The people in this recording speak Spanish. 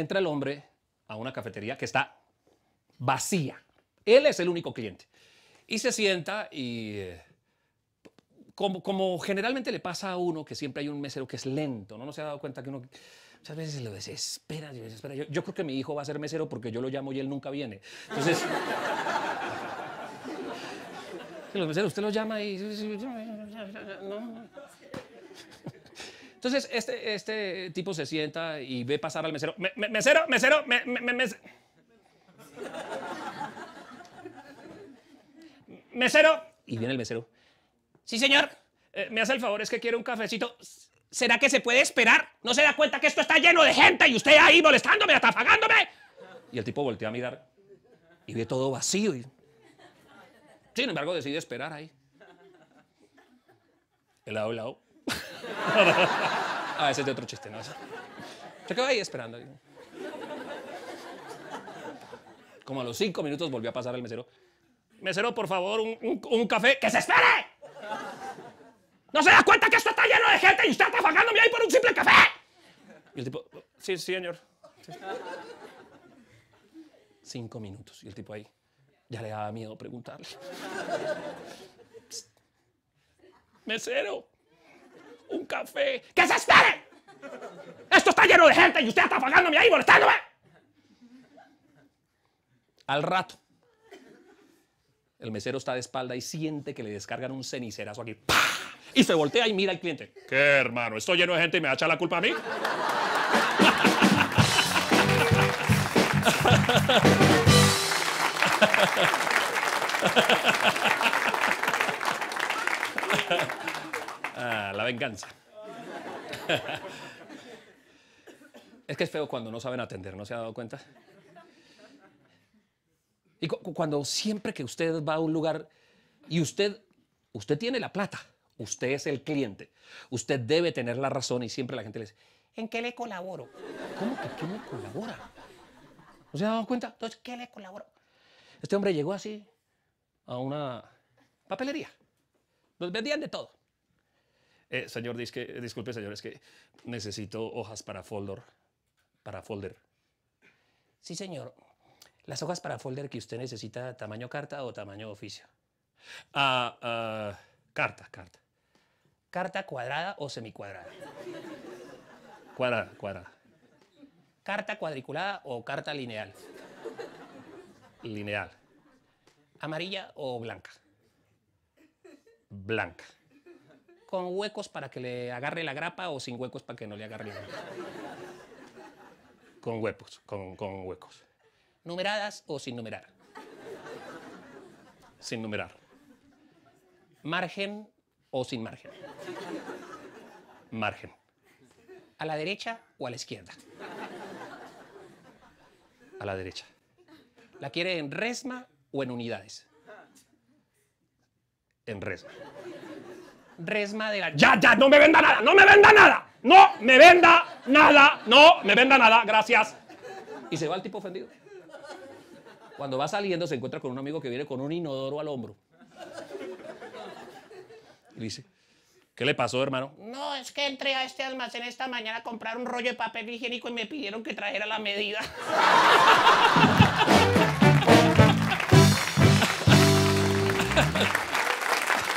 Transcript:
entra el hombre a una cafetería que está vacía. Él es el único cliente. Y se sienta y... Eh, como, como, generalmente le pasa a uno, que siempre hay un mesero que es lento, ¿no? No se ha dado cuenta que uno muchas veces lo desespera, lo desespera. Yo, yo, creo que mi hijo va a ser mesero porque yo lo llamo y él nunca viene. Entonces... los meseros, usted los llama y... No, entonces, este, este tipo se sienta y ve pasar al mesero. mesero, mesero, mesero. mesero. Y viene el mesero. Sí, señor. Eh, me hace el favor, es que quiero un cafecito. ¿Será que se puede esperar? ¿No se da cuenta que esto está lleno de gente y usted ahí molestándome, hasta Y el tipo voltea a mirar y ve todo vacío. Y... Sin embargo, decide esperar ahí. El lado, el lado. ah, ese es de otro chiste, ¿no? Se quedó ahí esperando. Como a los cinco minutos volvió a pasar el mesero. Mesero, por favor, un, café. ¡Que se espere! ¿No se da cuenta que esto está lleno de gente y usted está pagándome ahí por un simple café? Y el tipo, sí, sí, señor. Cinco minutos. Y el tipo ahí, ya le daba miedo preguntarle. Mesero, un café. ¡Que se espere! Esto está lleno de gente y usted está pagándome ahí, molestándome. Al rato, el mesero está de espalda y siente que le descargan un cenicerazo aquí. Y se voltea y mira al cliente. ¿Qué, hermano? ¿Estoy lleno de gente y me va la culpa a mí? Ah, la venganza. es que es feo cuando no saben atender, ¿no se ha dado cuenta? Y cuando siempre que usted va a un lugar y usted, usted tiene la plata, usted es el cliente, usted debe tener la razón y siempre la gente le dice, ¿en qué le colaboro? ¿Cómo que qué me colabora? ¿No se ha dado cuenta? Entonces, ¿qué le colaboro? Este hombre llegó así a una papelería. Nos vendían de todo. Eh, señor, disculpe, señor, es que necesito hojas para folder. Para folder. Sí, señor. Las hojas para folder que usted necesita, tamaño carta o tamaño oficio. Ah, ah, carta, carta. Carta cuadrada o semicuadrada. Cuadrada, cuadrada. Carta cuadriculada o carta lineal. Lineal. Amarilla o blanca. Blanca con huecos para que le agarre la grapa o sin huecos para que no le agarre la grapa. Con huecos, con, con huecos. Numeradas o sin numerar. Sin numerar. Margen o sin margen. Margen. ¿A la derecha o a la izquierda? A la derecha. ¿La quiere en resma o en unidades? En resma resma de la... ¡Ya, Ya, ya, no me venda nada, no me venda nada, no me venda nada, no me venda nada, gracias. Y se va el tipo ofendido. Cuando va saliendo se encuentra con un amigo que viene con un inodoro al hombro. dice, ¿qué le pasó, hermano? No, es que entré a este almacén esta mañana a comprar un rollo de papel higiénico y me pidieron que trajera la medida.